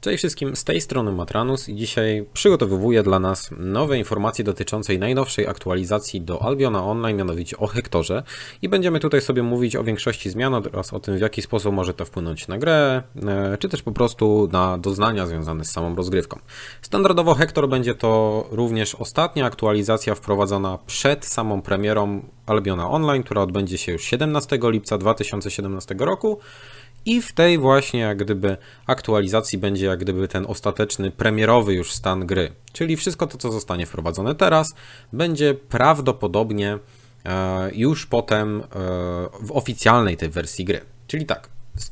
Cześć wszystkim, z tej strony Matranus i dzisiaj przygotowuję dla nas nowe informacje dotyczące najnowszej aktualizacji do Albiona Online, mianowicie o Hektorze i będziemy tutaj sobie mówić o większości zmian oraz o tym w jaki sposób może to wpłynąć na grę, e, czy też po prostu na doznania związane z samą rozgrywką. Standardowo Hektor będzie to również ostatnia aktualizacja wprowadzona przed samą premierą Albiona Online, która odbędzie się już 17 lipca 2017 roku i w tej właśnie jak gdyby aktualizacji będzie jak gdyby ten ostateczny premierowy już stan gry. Czyli wszystko to, co zostanie wprowadzone teraz, będzie prawdopodobnie e, już potem e, w oficjalnej tej wersji gry. Czyli tak,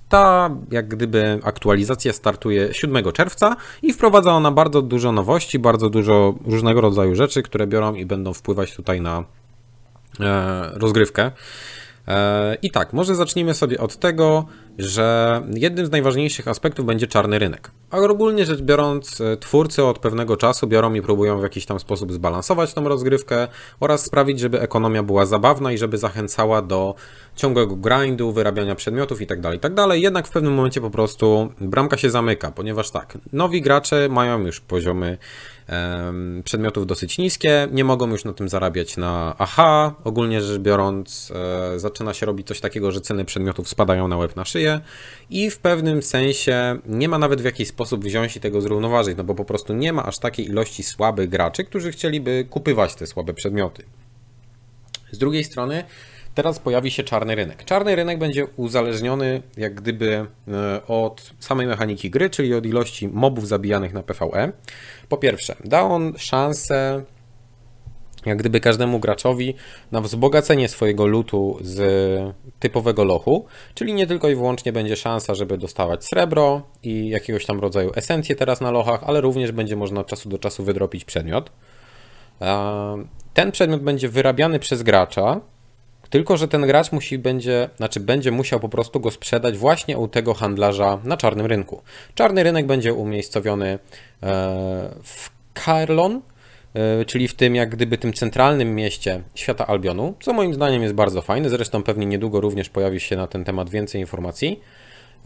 ta jak gdyby aktualizacja startuje 7 czerwca i wprowadza ona bardzo dużo nowości, bardzo dużo różnego rodzaju rzeczy, które biorą i będą wpływać tutaj na e, rozgrywkę. I tak, może zacznijmy sobie od tego, że jednym z najważniejszych aspektów będzie czarny rynek. A ogólnie rzecz biorąc, e, twórcy od pewnego czasu biorą i próbują w jakiś tam sposób zbalansować tą rozgrywkę oraz sprawić, żeby ekonomia była zabawna i żeby zachęcała do ciągłego grindu, wyrabiania przedmiotów itd. Tak itd. Tak Jednak w pewnym momencie po prostu bramka się zamyka, ponieważ tak, nowi gracze mają już poziomy przedmiotów dosyć niskie, nie mogą już na tym zarabiać na aha, ogólnie rzecz biorąc e, zaczyna się robić coś takiego, że ceny przedmiotów spadają na łeb na szyję, pracuje i w pewnym sensie nie ma nawet w jakiś sposób wziąć i tego zrównoważyć, no bo po prostu nie ma aż takiej ilości słabych graczy, którzy chcieliby kupywać te słabe przedmioty. Z drugiej strony teraz pojawi się czarny rynek. Czarny rynek będzie uzależniony jak gdyby e, od samej mechaniki gry, czyli od ilości mobów zabijanych na PvE. Po pierwsze, da on szansę jak gdyby każdemu graczowi na wzbogacenie swojego lutu z typowego lochu, czyli nie tylko i wyłącznie będzie szansa, żeby dostawać srebro i jakiegoś tam rodzaju esencję teraz na lochach, ale również będzie można od czasu do czasu wydropić przedmiot. Ten przedmiot będzie wyrabiany przez gracza, tylko że ten gracz musi będzie, znaczy będzie musiał po prostu go sprzedać właśnie u tego handlarza na czarnym rynku. Czarny rynek będzie umiejscowiony e, w Carlon, E, czyli w tym jak gdyby tym centralnym mieście świata Albionu, co moim zdaniem jest bardzo fajne. Zresztą pewnie niedługo również pojawi się na ten temat więcej informacji.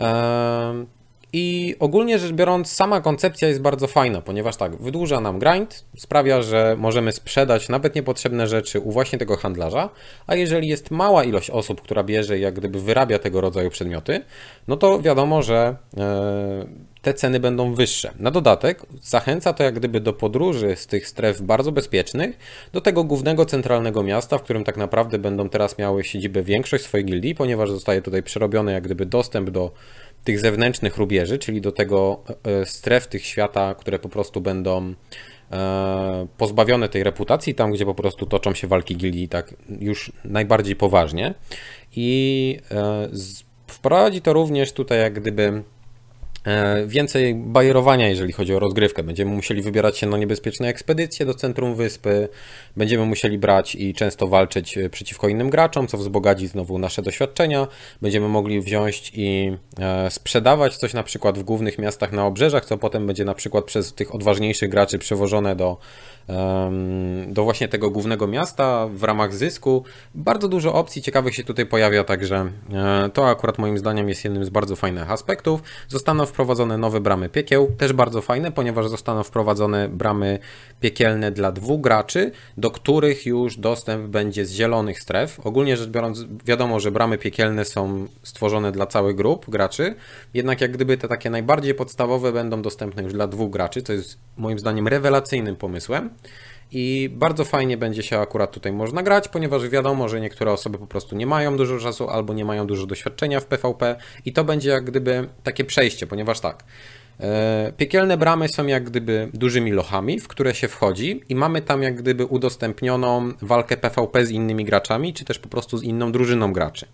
E, i ogólnie rzecz biorąc, sama koncepcja jest bardzo fajna, ponieważ tak, wydłuża nam grind, sprawia, że możemy sprzedać nawet niepotrzebne rzeczy u właśnie tego handlarza, a jeżeli jest mała ilość osób, która bierze i jak gdyby wyrabia tego rodzaju przedmioty, no to wiadomo, że e, te ceny będą wyższe. Na dodatek zachęca to jak gdyby do podróży z tych stref bardzo bezpiecznych do tego głównego centralnego miasta, w którym tak naprawdę będą teraz miały siedzibę większość swojej gildii, ponieważ zostaje tutaj przerobiony jak gdyby dostęp do tych zewnętrznych rubieży, czyli do tego e, e, stref tych świata, które po prostu będą e, pozbawione tej reputacji, tam gdzie po prostu toczą się walki gildii tak już najbardziej poważnie i wprowadzi to również tutaj jak gdyby E, więcej bajerowania, jeżeli chodzi o rozgrywkę. Będziemy musieli wybierać się na niebezpieczne ekspedycje do centrum wyspy, będziemy musieli brać i często walczyć e, przeciwko innym graczom, co wzbogaci znowu nasze doświadczenia. Będziemy mogli wziąć i e, sprzedawać coś na przykład w głównych miastach na obrzeżach, co potem będzie na przykład przez tych odważniejszych graczy przewożone do, do właśnie tego głównego miasta w ramach zysku. Bardzo dużo opcji ciekawych się tutaj pojawia, także to akurat moim zdaniem jest jednym z bardzo fajnych aspektów. Zostaną w wprowadzone nowe bramy piekieł, też bardzo fajne, ponieważ zostaną wprowadzone bramy piekielne dla dwóch graczy, do których już dostęp będzie z zielonych stref. Ogólnie rzecz biorąc, wiadomo, że bramy piekielne są stworzone dla całych grup graczy, jednak jak gdyby te takie najbardziej podstawowe będą dostępne już dla dwóch graczy, co jest moim zdaniem rewelacyjnym pomysłem. I bardzo fajnie będzie się akurat tutaj można grać, ponieważ wiadomo, że niektóre osoby po prostu nie mają dużo czasu albo nie mają dużo doświadczenia w PvP i to będzie jak gdyby takie przejście, ponieważ tak. E, piekielne bramy są jak gdyby dużymi lochami, w które się wchodzi i mamy tam jak gdyby udostępnioną walkę PvP z innymi graczami, czy też po prostu z inną drużyną graczy.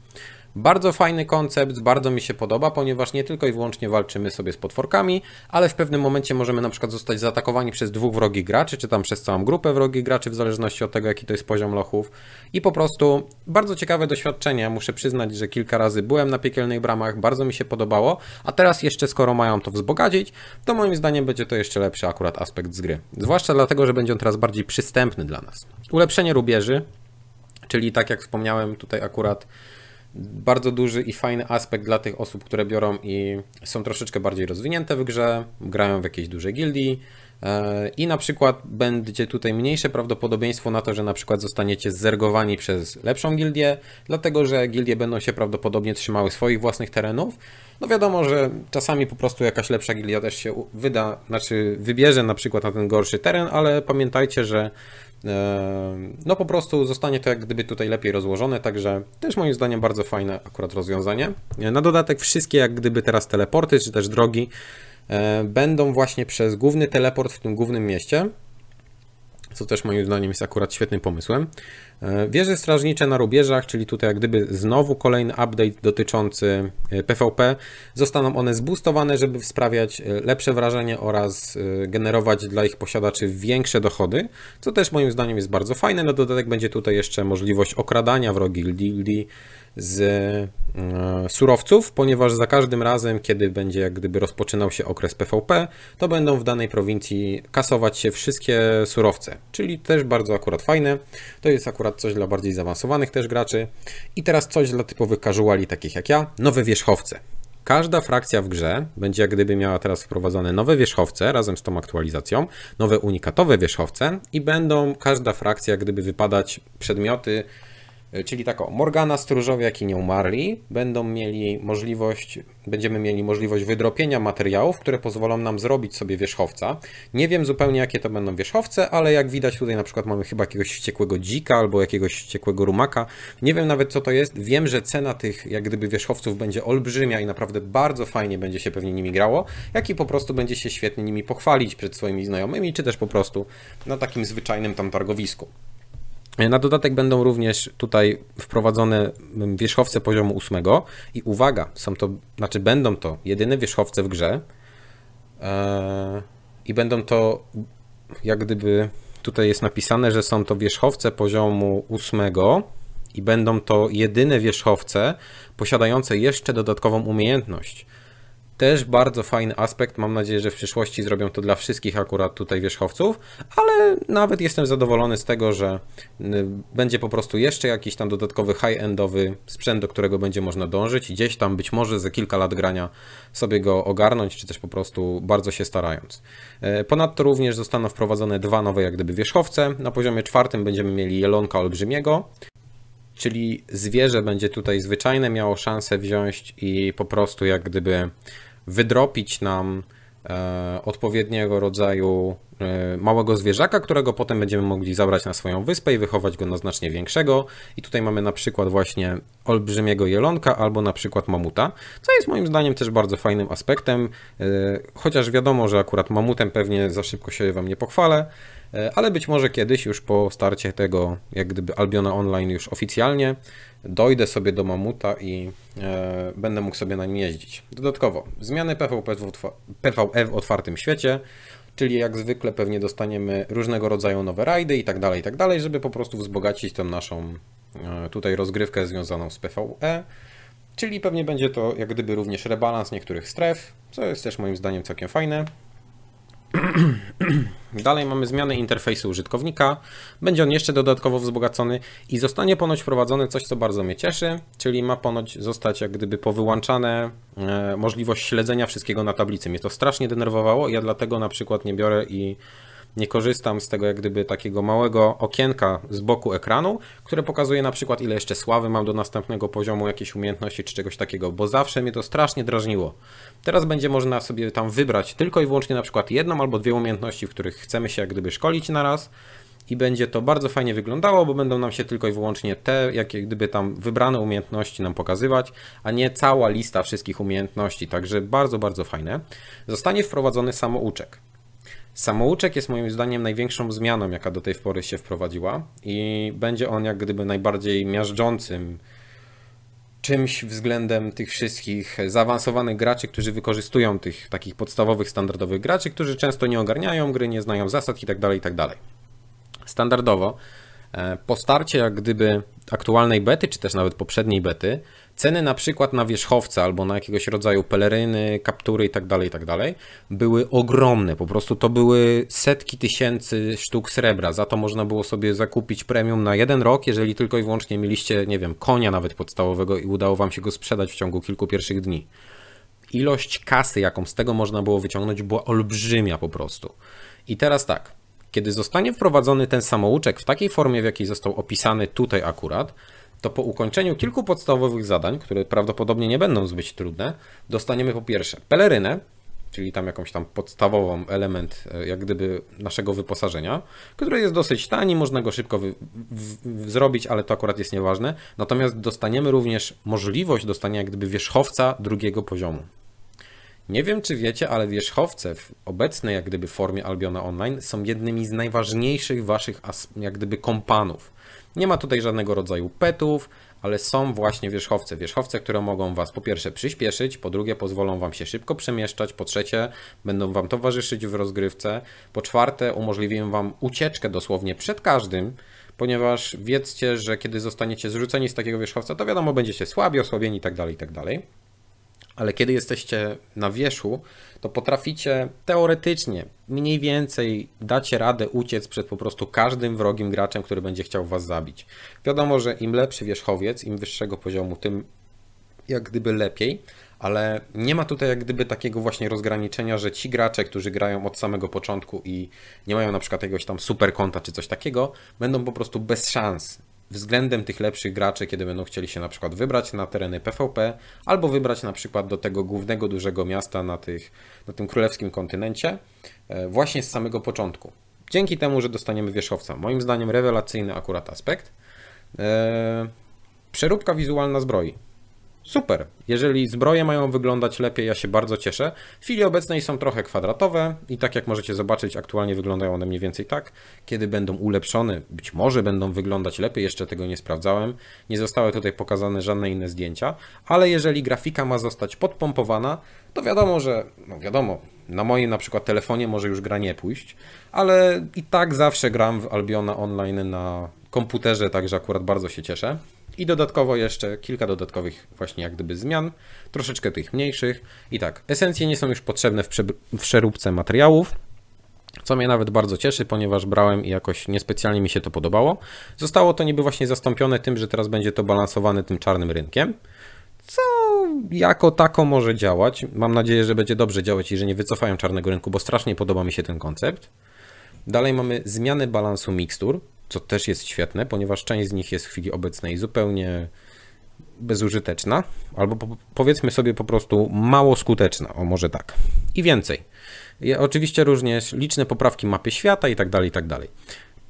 Bardzo fajny koncept, bardzo mi się podoba, ponieważ nie tylko i wyłącznie walczymy sobie z potworkami, ale w pewnym momencie możemy na przykład zostać zaatakowani przez dwóch wrogich graczy, czy tam przez całą grupę wrogich graczy, w zależności od tego, jaki to jest poziom lochów. I po prostu bardzo ciekawe doświadczenie. Muszę przyznać, że kilka razy byłem na piekielnych bramach, bardzo mi się podobało, a teraz jeszcze skoro mają to wzbogacić, to moim zdaniem będzie to jeszcze lepszy akurat aspekt z gry. Zwłaszcza dlatego, że będzie on teraz bardziej przystępny dla nas. Ulepszenie rubieży, czyli tak jak wspomniałem tutaj akurat bardzo duży i fajny aspekt dla tych osób, które biorą i są troszeczkę bardziej rozwinięte w grze, grają w jakiejś dużej gildii e, i na przykład będzie tutaj mniejsze prawdopodobieństwo na to, że na przykład zostaniecie zergowani przez lepszą gildię, dlatego że gildie będą się prawdopodobnie trzymały swoich własnych terenów. No wiadomo, że czasami po prostu jakaś lepsza gildia też się wyda, znaczy wybierze na przykład na ten gorszy teren, ale pamiętajcie, że no po prostu zostanie to jak gdyby tutaj lepiej rozłożone, także też moim zdaniem bardzo fajne akurat rozwiązanie. Na dodatek wszystkie jak gdyby teraz teleporty, czy też drogi e, będą właśnie przez główny teleport w tym głównym mieście, co też moim zdaniem jest akurat świetnym pomysłem. E, wieże strażnicze na rubieżach, czyli tutaj jak gdyby znowu kolejny update dotyczący PvP, e, zostaną one zboostowane, żeby sprawiać e, lepsze wrażenie oraz generować dla ich posiadaczy większe dochody, co też moim zdaniem jest bardzo fajne. Na dodatek będzie tutaj jeszcze możliwość okradania wrogich gildii z surowców, ponieważ za każdym razem, kiedy będzie jak gdyby rozpoczynał się okres PvP, to będą w danej prowincji kasować się wszystkie surowce, czyli też bardzo akurat fajne. To jest akurat akurat coś dla bardziej zaawansowanych też graczy. I teraz coś dla typowych casuali, takich jak ja, nowe wierzchowce. Każda frakcja w grze będzie jak gdyby miała teraz wprowadzone nowe wierzchowce razem z tą aktualizacją, nowe unikatowe wierzchowce i będą każda frakcja jak gdyby wypadać przedmioty, E, czyli tak o, Morgana, stróżowie, jak i nieumarli będą mieli możliwość, będziemy mieli możliwość wydropienia materiałów, które pozwolą nam zrobić sobie wierzchowca. Nie wiem zupełnie jakie to będą wierzchowce, ale jak widać tutaj na przykład mamy chyba jakiegoś wściekłego dzika albo jakiegoś wściekłego rumaka. Nie wiem nawet co to jest. Wiem, że cena tych jak gdyby wierzchowców będzie olbrzymia i naprawdę bardzo fajnie będzie się pewnie nimi grało, jak i po prostu będzie się świetnie nimi pochwalić przed swoimi znajomymi, czy też po prostu na takim zwyczajnym tam targowisku. Na dodatek będą również tutaj wprowadzone mm, wierzchowce poziomu 8 i uwaga, są to, znaczy będą to jedyne wierzchowce w grze e, i będą to jak gdyby tutaj jest napisane, że są to wierzchowce poziomu 8 i będą to jedyne wierzchowce posiadające jeszcze dodatkową umiejętność. Też bardzo fajny aspekt, mam nadzieję, że w przyszłości zrobią to dla wszystkich akurat tutaj wierzchowców, ale nawet jestem zadowolony z tego, że będzie po prostu jeszcze jakiś tam dodatkowy high-endowy sprzęt, do którego będzie można dążyć i gdzieś tam być może za kilka lat grania sobie go ogarnąć, czy też po prostu bardzo się starając. E, ponadto również zostaną wprowadzone dwa nowe jak gdyby wierzchowce. Na poziomie czwartym będziemy mieli jelonka olbrzymiego, Czyli zwierzę będzie tutaj zwyczajne, miało szansę wziąć i po prostu jak gdyby wydropić nam E, odpowiedniego rodzaju e, małego zwierzaka, którego potem będziemy mogli zabrać na swoją wyspę i wychować go na znacznie większego. I tutaj mamy na przykład właśnie olbrzymiego jelonka albo na przykład mamuta, co jest moim zdaniem też bardzo fajnym aspektem, e, chociaż wiadomo, że akurat mamutem pewnie za szybko się wam nie pochwalę, ale być może kiedyś już po starcie tego jak gdyby Albiona Online już oficjalnie dojdę sobie do mamuta i e, będę mógł sobie na nim jeździć. Dodatkowo, zmiany PvP w, PvE w otwartym świecie, czyli jak zwykle pewnie dostaniemy różnego rodzaju nowe rajdy i tak dalej, i tak dalej, żeby po prostu wzbogacić tą naszą e, tutaj rozgrywkę związaną z PvE. Czyli pewnie będzie to jak gdyby również rebalans niektórych stref, co jest też moim zdaniem całkiem fajne. Dalej mamy zmianę interfejsu użytkownika. Będzie on jeszcze dodatkowo wzbogacony i zostanie ponoć wprowadzone coś, co bardzo mnie cieszy, czyli ma ponoć zostać jak gdyby powyłączane e, możliwość śledzenia wszystkiego na tablicy. Mnie to strasznie denerwowało, ja dlatego na przykład nie biorę i nie korzystam z tego jak gdyby takiego małego okienka z boku ekranu, które pokazuje na przykład ile jeszcze sławy mam do następnego poziomu, jakieś umiejętności czy czegoś takiego, bo zawsze mnie to strasznie drażniło. Teraz będzie można sobie tam wybrać tylko i wyłącznie na przykład jedną albo dwie umiejętności, w których chcemy się jak gdyby szkolić na raz i będzie to bardzo fajnie wyglądało, bo będą nam się tylko i wyłącznie te, jakie gdyby tam wybrane umiejętności nam pokazywać, a nie cała lista wszystkich umiejętności, także bardzo, bardzo fajne. Zostanie wprowadzony samouczek. Samouczek jest moim zdaniem największą zmianą, jaka do tej pory się wprowadziła i będzie on jak gdyby najbardziej miażdżącym czymś względem tych wszystkich zaawansowanych graczy, którzy wykorzystują tych takich podstawowych, standardowych graczy, którzy często nie ogarniają gry, nie znają zasad itd. Tak itd. Tak Standardowo e, po starcie jak gdyby aktualnej bety, czy też nawet poprzedniej bety, ceny na przykład na wierzchowce albo na jakiegoś rodzaju peleryny, kaptury itd., tak tak dalej, były ogromne. Po prostu to były setki tysięcy sztuk srebra. Za to można było sobie zakupić premium na jeden rok, jeżeli tylko i wyłącznie mieliście, nie wiem, konia nawet podstawowego i udało wam się go sprzedać w ciągu kilku pierwszych dni. Ilość kasy, jaką z tego można było wyciągnąć, była olbrzymia po prostu. I teraz tak, kiedy zostanie wprowadzony ten samouczek w takiej formie, w jakiej został opisany tutaj akurat, to po ukończeniu kilku podstawowych zadań, które prawdopodobnie nie będą zbyt trudne, dostaniemy po pierwsze pelerynę, czyli tam jakąś tam podstawową element e, jak gdyby naszego wyposażenia, który jest dosyć tani, można go szybko wy, w, zrobić, ale to akurat jest nieważne. Natomiast dostaniemy również możliwość dostania jak gdyby wierzchowca drugiego poziomu. Nie wiem, czy wiecie, ale wierzchowce w obecnej jak gdyby formie Albiona Online są jednymi z najważniejszych waszych jak gdyby kompanów. Nie ma tutaj żadnego rodzaju petów, ale są właśnie wierzchowce. Wierzchowce, które mogą Was po pierwsze przyspieszyć, po drugie pozwolą Wam się szybko przemieszczać, po trzecie będą Wam towarzyszyć w rozgrywce, po czwarte umożliwią Wam ucieczkę dosłownie przed każdym, ponieważ wiedzcie, że kiedy zostaniecie zrzuceni z takiego wierzchowca, to wiadomo, będziecie słabi, osłabieni itd., tak itd. Tak ale kiedy jesteście na wierzchu, to potraficie teoretycznie mniej więcej dacie radę uciec przed po prostu każdym wrogim graczem, który będzie chciał was zabić. Wiadomo, że im lepszy wierzchowiec, im wyższego poziomu, tym jak gdyby lepiej, ale nie ma tutaj jak gdyby takiego właśnie rozgraniczenia, że ci gracze, którzy grają od samego początku i nie mają na przykład jakiegoś tam super konta czy coś takiego, będą po prostu bez szans względem tych lepszych graczy, kiedy będą chcieli się na przykład wybrać na tereny PvP albo wybrać na przykład do tego głównego dużego miasta na, tych, na tym królewskim kontynencie e, właśnie z samego początku. Dzięki temu, że dostaniemy wierzchowca. Moim zdaniem rewelacyjny akurat aspekt. E, przeróbka wizualna zbroi. Super. Jeżeli zbroje mają wyglądać lepiej, ja się bardzo cieszę. W chwili obecnej są trochę kwadratowe i tak jak możecie zobaczyć, aktualnie wyglądają one mniej więcej tak. Kiedy będą ulepszone, być może będą wyglądać lepiej, jeszcze tego nie sprawdzałem. Nie zostały tutaj pokazane żadne inne zdjęcia, ale jeżeli grafika ma zostać podpompowana, to wiadomo, że no wiadomo, na moim na przykład telefonie może już gra nie pójść, ale i tak zawsze gram w Albiona online na komputerze, także akurat bardzo się cieszę. I dodatkowo jeszcze kilka dodatkowych właśnie jak gdyby zmian, troszeczkę tych mniejszych. I tak, esencje nie są już potrzebne w, w przeróbce materiałów, co mnie nawet bardzo cieszy, ponieważ brałem i jakoś niespecjalnie mi się to podobało. Zostało to niby właśnie zastąpione tym, że teraz będzie to balansowane tym czarnym rynkiem, co jako tako może działać. Mam nadzieję, że będzie dobrze działać i że nie wycofają czarnego rynku, bo strasznie podoba mi się ten koncept. Dalej mamy zmianę balansu mikstur, co też jest świetne, ponieważ część z nich jest w chwili obecnej zupełnie bezużyteczna, albo po, powiedzmy sobie po prostu mało skuteczna, o może tak. I więcej. I oczywiście również liczne poprawki mapy świata i tak dalej, i tak dalej.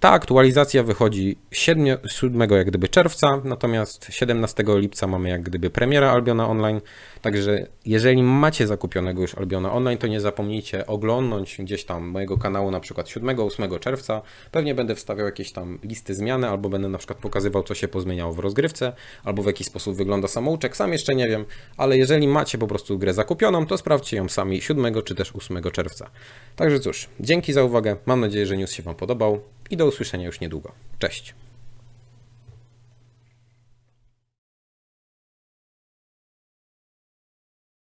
Ta aktualizacja wychodzi 7, 7 jak gdyby czerwca, natomiast 17 lipca mamy jak gdyby premiera Albiona Online. Także jeżeli macie zakupionego już Albiona Online, to nie zapomnijcie oglądnąć gdzieś tam mojego kanału na przykład 7-8 czerwca. Pewnie będę wstawiał jakieś tam listy zmiany, albo będę na przykład pokazywał, co się pozmieniało w rozgrywce, albo w jaki sposób wygląda samouczek. Sam jeszcze nie wiem, ale jeżeli macie po prostu grę zakupioną, to sprawdźcie ją sami 7 czy też 8 czerwca. Także cóż, dzięki za uwagę. Mam nadzieję, że news się Wam podobał i do usłyszenia już niedługo. Cześć!